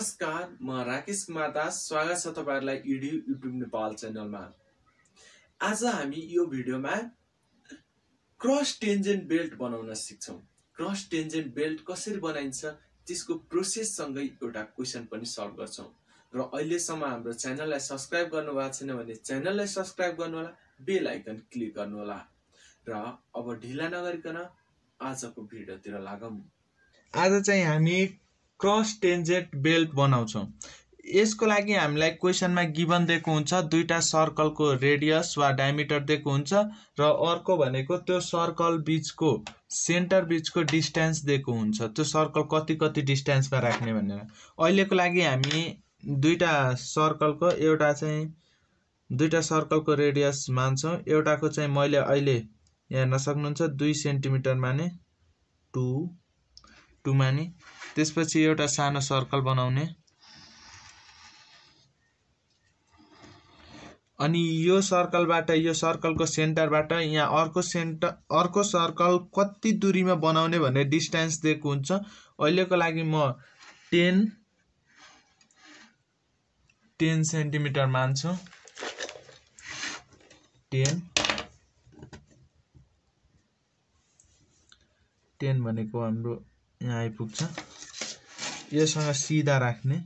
नमस्कार म राकेश कुमार दास स्वागत छ तपाईँहरूलाई इडी युट्युब नेपाल च्यानलमा आज हामी यो भिडियोमा क्रस टेन्जेन्ट बेल्ट बनाउन सिक्छौँ क्रस टेन्जेन्ट बेल्ट कसरी बनाइन्छ त्यसको प्रोसेससँगै एउटा क्वेसन पनि सल्भ गर्छौँ र अहिलेसम्म हाम्रो च्यानललाई सब्सक्राइब गर्नुभएको छैन भने च्यानललाई सब्सक्राइब गर्नुहोला बेल आइकन क्लिक गर्नुहोला र अब ढिला नगरिकन आजको भिडियोतिर लागौँ आज चाहिँ हामी क्रस टेन्जेट बेल्ट बनाउँछौँ यसको लागि हामीलाई क्वेसनमा गिभन दिएको हुन्छ दुईवटा सर्कलको रेडियस वा डायमिटर दिएको हुन्छ र अर्को भनेको त्यो सर्कल बिचको सेन्टर बिचको डिस्टेन्स दिएको हुन्छ त्यो सर्कल कति कति डिस्टेन्समा राख्ने भनेर अहिलेको लागि हामी दुईवटा सर्कलको एउटा चाहिँ दुईवटा सर्कलको रेडियस मान्छौँ एउटाको चाहिँ मैले अहिले यहाँ हेर्न सक्नुहुन्छ दुई सेन्टिमिटर माने टु टुमानी त्यसपछि एउटा सानो सर्कल बनाउने अनि यो सर्कलबाट यो सर्कलको सेन्टरबाट यहाँ अर्को सेन्टर अर्को सर्कल कति दुरीमा बनाउने भन्ने डिस्टेन्स दिएको हुन्छ अहिलेको लागि म टेन टेन सेन्टिमिटर मान्छु टेन टेन भनेको हाम्रो यहाँ आइपुग्छ यससँग सिधा राख्ने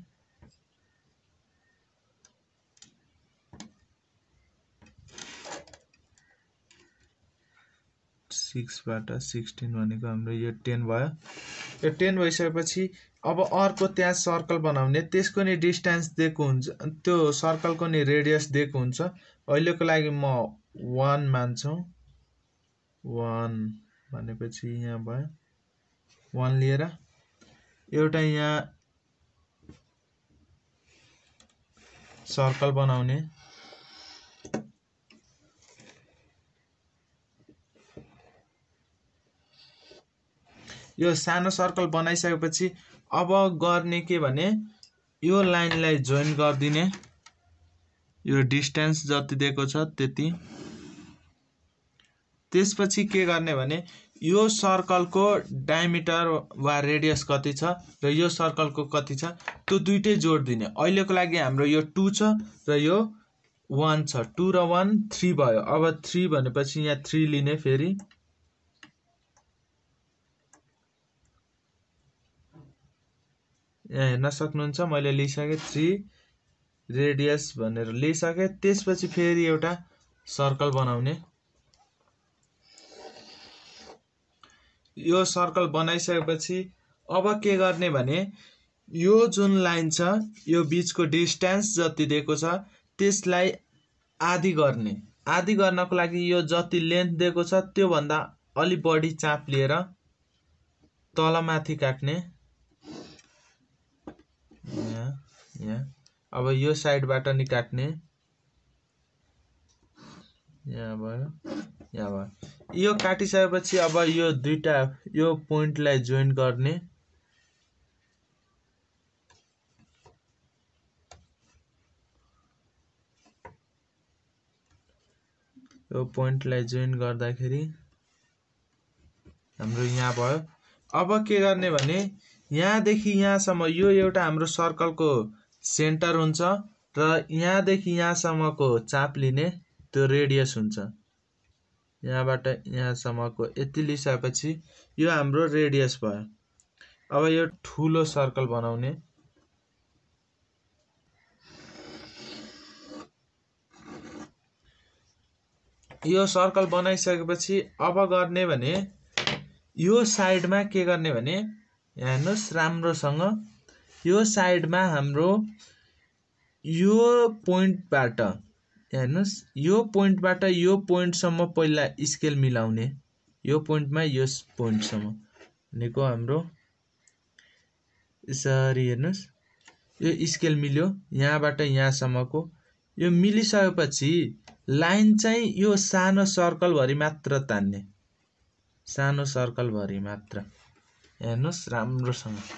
सिक्सबाट सिक्सटिन भनेको हाम्रो यो टेन भयो यो टेन भइसकेपछि अब अर्को त्यहाँ सर्कल बनाउने त्यसको नि डिस्टेन्स दिएको हुन्छ त्यो सर्कलको नि रेडियस दिएको हुन्छ अहिलेको लागि म वान मान्छौँ वान भनेपछि यहाँ भयो वान लिएर एउटा यहाँ सर्कल बनाउने यो सानो सर्कल बनाइसकेपछि अब गर्ने के भने यो लाइनलाई जोइन गरिदिने यो डिस्टेन्स जति दिएको छ त्यति त्यसपछि के गर्ने भने यो सर्कलको डायमिटर वा रेडियस कति छ र यो सर्कलको कति छ त्यो दुइटै जोड दिने अहिलेको लागि हाम्रो यो टू छ र यो वान छ टू र वान थ्री भयो अब थ्री भनेपछि यहाँ थ्री लिने फेरि यहाँ हेर्न सक्नुहुन्छ मैले लिइसकेँ थ्री रेडियस भनेर लिइसकेँ त्यसपछि फेरि एउटा सर्कल बनाउने यो सर्कल बनाइसकेपछि अब के गर्ने भने यो जुन लाइन छ यो बिचको डिस्टेन्स जति दिएको छ त्यसलाई आधी गर्ने आधी गर्नको लागि यो जति लेन्थ दिएको छ त्योभन्दा अलि बढी चाप लिएर तलमाथि काट्ने यहाँ यहाँ अब यो साइडबाट नि काट्ने यहाँ भयो यहाँ भयो यो काटिसकेपछि अब यो दुईवटा यो पोइन्टलाई जोइन गर्ने यो पोइन्टलाई जोइन गर्दाखेरि हाम्रो यहाँ भयो अब के गर्ने भने यहाँदेखि यहाँसम्म यो एउटा हाम्रो सर्कलको सेन्टर हुन्छ र यहाँदेखि यहाँसम्मको चाप लिने त्यो रेडियस हुन्छ यहाँबाट यहाँसम्मको यति लिइसकेपछि यो हाम्रो रेडियस भयो अब यो ठुलो सर्कल बनाउने यो सर्कल बनाइसकेपछि अब गर्ने भने यो साइडमा के गर्ने भने हेर्नुहोस् राम्रोसँग यो साइडमा हाम्रो यो पोइन्टबाट हेर्नुहोस् यो पोइन्टबाट यो पोइन्टसम्म पहिला स्केल मिलाउने यो पोइन्टमा यस पोइन्टसम्म भनेको हाम्रो यसरी हेर्नुहोस् यो स्केल मिल्यो यहाँबाट यहाँसम्मको यो मिलिसकेपछि लाइन चाहिँ यो सानो सर्कलभरि मात्र तान्ने सानो सर्कलभरि मात्र हेर्नुहोस् राम्रोसँग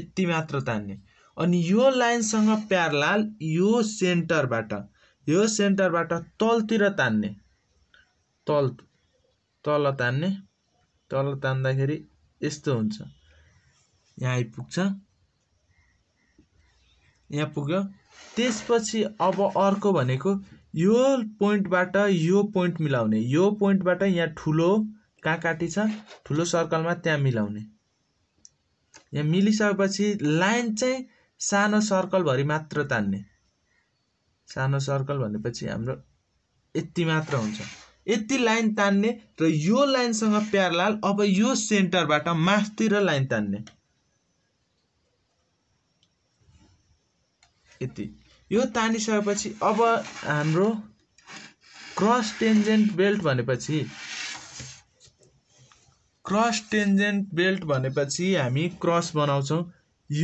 यति मात्र तान्ने अनि यो लाइनसँग प्यारलाल यो सेन्टरबाट यो सेन्टरबाट तलतिर तान्ने तल तल तान्ने तल तान्दाखेरि यस्तो हुन्छ यहाँ आइपुग्छ यहाँ पुग्यो त्यसपछि अब अर्को भनेको यो पोइन्टबाट यो पोइन्ट मिलाउने यो पोइन्टबाट यहाँ ठुलो कहाँ काटी छ ठुलो सर्कलमा त्यहाँ मिलाउने यहाँ मिलिसकेपछि लाइन चाहिँ सानो सर्कलभरि मात्र तान्ने सानो सर्कल भनेपछि हाम्रो यति मात्र हुन्छ यति लाइन तान्ने र यो लाइनसँग प्यारलाल अब यो सेन्टरबाट मासतिर लाइन तान्ने यति यो तानिसकेपछि अब हाम्रो क्रस टेन्जेन्ट बेल्ट भनेपछि क्रस टेन्जेन्ट बेल्ट भनेपछि हामी क्रस बनाउँछौँ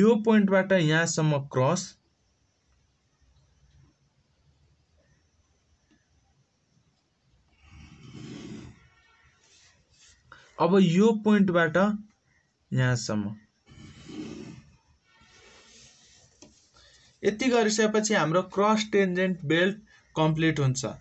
यो पोइन्टबाट यहाँसम्म क्रस अब यो पोइन्टबाट यहाँसम्म यति गरिसकेपछि हाम्रो क्रस टेन्जेन्ट बेल्ट कम्प्लिट हुन्छ